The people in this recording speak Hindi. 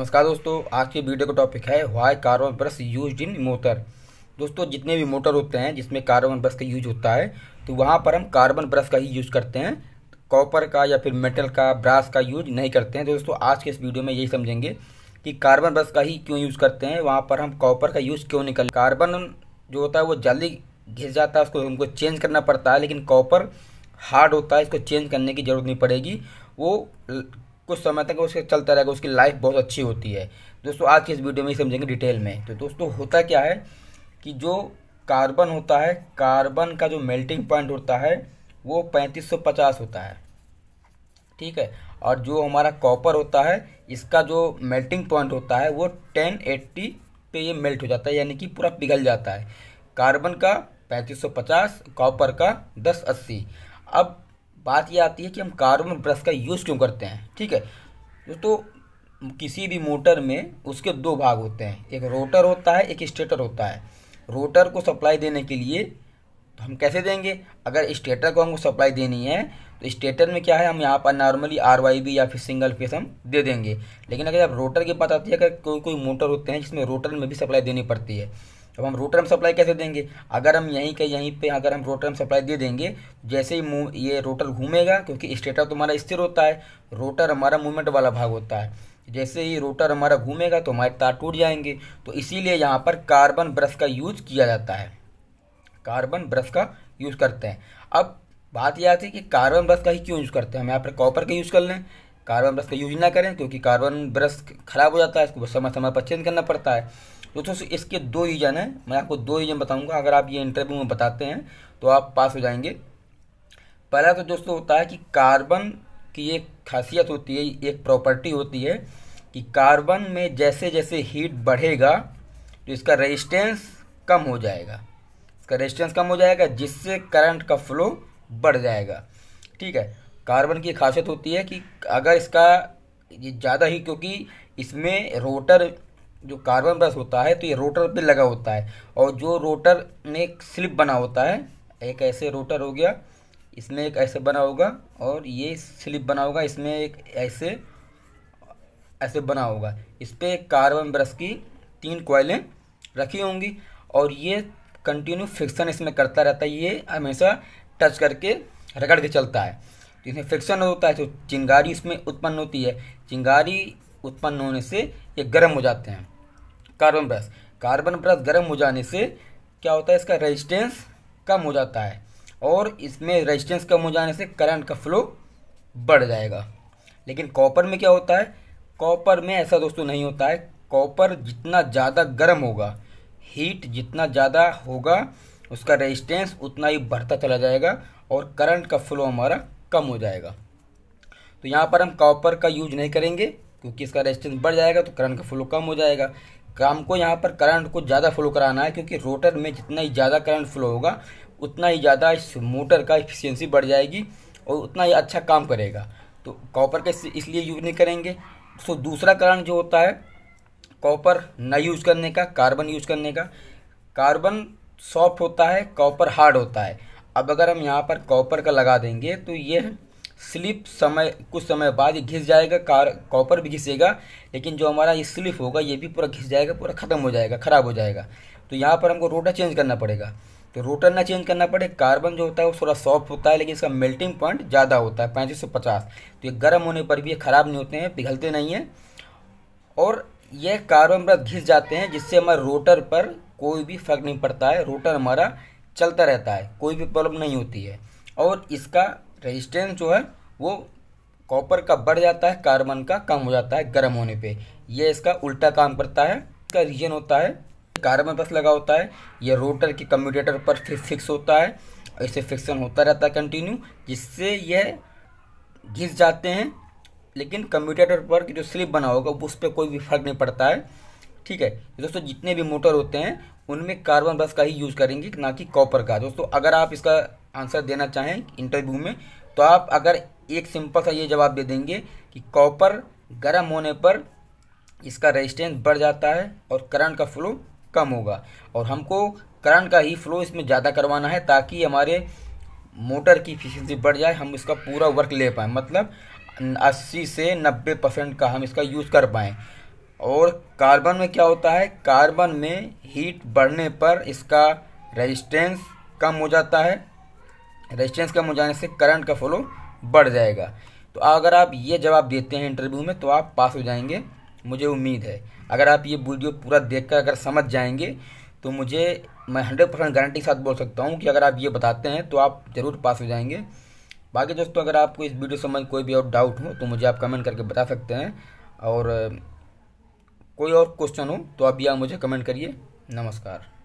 नमस्कार दोस्तों आज की वीडियो का टॉपिक है why carbon brush use in motor दोस्तों जितने भी मोटर होते हैं जिसमें कार्बन ब्रश का यूज होता है तो वहाँ पर हम कार्बन ब्रश का ही यूज़ करते हैं कॉपर का या फिर मेटल का ब्रास का यूज नहीं करते हैं दोस्तों आज के इस वीडियो में यही समझेंगे कि कार्बन ब्रश का ही क्यों यूज़ करते हैं वहाँ पर हम कॉपर का यूज़ क्यों निकल कार्बन जो होता है वो जल्दी घिस जाता है उसको हमको चेंज करना पड़ता है लेकिन कॉपर हार्ड होता है इसको चेंज करने की ज़रूरत नहीं पड़ेगी वो कुछ समय तक उसके चलता रहेगा उसकी लाइफ बहुत अच्छी होती है दोस्तों आज की इस वीडियो में समझेंगे डिटेल में तो दोस्तों होता क्या है कि जो कार्बन होता है कार्बन का जो मेल्टिंग पॉइंट होता है वो 3550 होता है ठीक है और जो हमारा कॉपर होता है इसका जो मेल्टिंग पॉइंट होता है वो 1080 पे ये मेल्ट हो जाता है यानी कि पूरा पिघल जाता है कार्बन का 3550 कॉपर का 1080 अब बात ये आती है कि हम कारों में ब्रश का यूज़ क्यों करते हैं ठीक है दोस्तों किसी भी मोटर में उसके दो भाग होते हैं एक रोटर होता है एक स्टेटर होता है रोटर को सप्लाई देने के लिए तो हम कैसे देंगे अगर स्टेटर को हमको सप्लाई देनी है तो स्टेटर में क्या है हम यहाँ पर नॉर्मली आर वाई बी या फिर सिंगल फेस हम दे देंगे लेकिन अगर आप रोटर की बात आती है अगर कोई कोई मोटर होते हैं जिसमें रोटर में भी सप्लाई देनी पड़ती है अब हम रोटर सप्लाई कैसे देंगे अगर हम यहीं के यहीं पे अगर हम रोटर सप्लाई दे देंगे जैसे ही ये रोटर घूमेगा क्योंकि स्टेटर तुम्हारा तो स्थिर होता है रोटर हमारा मूवमेंट वाला भाग होता है जैसे ही रोटर हमारा घूमेगा तो हमारे तार टूट जाएंगे तो इसीलिए यहाँ पर कार्बन ब्रश का यूज किया जाता है कार्बन ब्रश का यूज़ करते हैं अब बात यह आती है कि कार्बन ब्रश का ही क्यों यूज़ करते हैं हम यहाँ पर कॉपर का यूज़ कर लें कार्बन ब्रश का यूज ना करें क्योंकि कार्बन ब्रश खराब हो जाता है इसको समय समय पर चेंज करना पड़ता है तो दोस्तों इसके दो रीजन हैं मैं आपको दो रीजन बताऊंगा अगर आप ये इंटरव्यू में बताते हैं तो आप पास हो जाएंगे पहला तो दोस्तों होता है कि कार्बन की एक खासियत होती है एक प्रॉपर्टी होती है कि कार्बन में जैसे जैसे हीट बढ़ेगा तो इसका रेजिस्टेंस कम हो जाएगा इसका रेजिस्टेंस कम हो जाएगा जिससे करंट का फ्लो बढ़ जाएगा ठीक है कार्बन की खासियत होती है कि अगर इसका ज़्यादा ही क्योंकि इसमें रोटर जो कार्बन ब्रश होता है तो ये रोटर पे लगा होता है और जो रोटर में एक स्लिप बना होता है एक ऐसे रोटर हो गया इसमें एक ऐसे बना होगा और ये स्लिप बना होगा इसमें एक ऐसे ऐसे बना होगा इस पर कार्बन ब्रश की तीन कॉइलें रखी होंगी और ये कंटिन्यू फ्रिक्शन इसमें करता रहता है ये हमेशा टच करके रगड़ के चलता है तो इसमें फ्रिक्शन होता है तो चिंगारी इसमें उत्पन्न होती है चिंगारी उत्पन्न होने से ये गर्म हो जाते हैं कार्बन ब्रश कार्बन ब्रश गर्म हो जाने से क्या होता है इसका रेजिस्टेंस कम हो जाता है और इसमें रेजिस्टेंस कम हो जाने से करंट का फ्लो बढ़ जाएगा लेकिन कॉपर में क्या होता है कॉपर में ऐसा दोस्तों नहीं होता है कॉपर जितना ज़्यादा गर्म होगा हीट जितना ज़्यादा होगा उसका रेजिस्टेंस उतना ही बढ़ता चला जाएगा और करंट का फ्लो हमारा कम हो जाएगा तो यहाँ पर हम कॉपर का यूज नहीं करेंगे क्योंकि इसका रेजिस्टेंस बढ़ जाएगा तो करंट का फ्लो कम हो जाएगा हमको यहाँ पर करंट को ज़्यादा फ्लो कराना है क्योंकि रोटर में जितना ही ज़्यादा करंट फ्लो होगा उतना ही ज़्यादा इस मोटर का एफिशिएंसी बढ़ जाएगी और उतना ही अच्छा काम करेगा तो कॉपर का इसलिए यूज़ नहीं करेंगे सो तो दूसरा कारण जो होता है कॉपर न यूज़ करने का कार्बन यूज़ करने का कार्बन सॉफ्ट होता है कॉपर हार्ड होता है अब अगर हम यहाँ पर कॉपर का लगा देंगे तो ये स्लिप समय कुछ समय बाद ये घिस जाएगा कार कॉपर भी घिसेगा लेकिन जो हमारा ये स्लिप होगा ये भी पूरा घिस जाएगा पूरा ख़त्म हो जाएगा ख़राब हो जाएगा तो यहाँ पर हमको रोटर चेंज करना पड़ेगा तो रोटर ना चेंज करना पड़े कार्बन जो होता है वो थोड़ा सॉफ्ट होता है लेकिन इसका मेल्टिंग पॉइंट ज़्यादा होता है पैंतीस सौ पचास तो ये गर्म होने पर भी ये ख़राब नहीं होते हैं पिघलते नहीं हैं और ये कार्बन पर घिस जाते हैं जिससे हमारे रोटर पर कोई भी फर्क नहीं पड़ता है रोटर हमारा चलता रहता है कोई भी प्रॉब्लम नहीं होती है और इसका रेजिस्टेंस जो है वो कॉपर का बढ़ जाता है कार्बन का कम हो जाता है गर्म होने पे ये इसका उल्टा काम करता है इसका रीजन होता है कार्बन बस लगा होता है यह रोटर के कम्यूटेटर पर फिक्स होता है इससे फिक्सन होता रहता है कंटिन्यू जिससे यह घिस जाते हैं लेकिन कम्यूटेटर पर जो स्लिप बना होगा उस पर कोई भी फर्क नहीं पड़ता है ठीक है दोस्तों जितने भी मोटर होते हैं उनमें कार्बन बस का ही यूज़ करेंगे ना कि कॉपर का दोस्तों अगर आप इसका आंसर देना चाहें इंटरव्यू में तो आप अगर एक सिंपल सा ये जवाब दे देंगे कि कॉपर गर्म होने पर इसका रेजिस्टेंस बढ़ जाता है और करंट का फ्लो कम होगा और हमको करंट का ही फ्लो इसमें ज़्यादा करवाना है ताकि हमारे मोटर की इफिशेंसी बढ़ जाए हम इसका पूरा वर्क ले पाएँ मतलब 80 से 90 परसेंट का हम इसका यूज़ कर पाएँ और कार्बन में क्या होता है कार्बन में हीट बढ़ने पर इसका रेजिस्टेंस कम हो जाता है रेजिस्टेंस कम हो जाने से करंट का फ्लो बढ़ जाएगा तो अगर आप ये जवाब देते हैं इंटरव्यू में तो आप पास हो जाएंगे मुझे उम्मीद है अगर आप ये वीडियो पूरा देख कर अगर समझ जाएंगे तो मुझे मैं हंड्रेड परसेंट गारंटी के साथ बोल सकता हूँ कि अगर आप ये बताते हैं तो आप ज़रूर पास हो जाएंगे बाकी दोस्तों अगर आपको इस वीडियो संबंध कोई भी और डाउट हो तो मुझे आप कमेंट करके बता सकते हैं और कोई और क्वेश्चन हो तो आप आप मुझे कमेंट करिए नमस्कार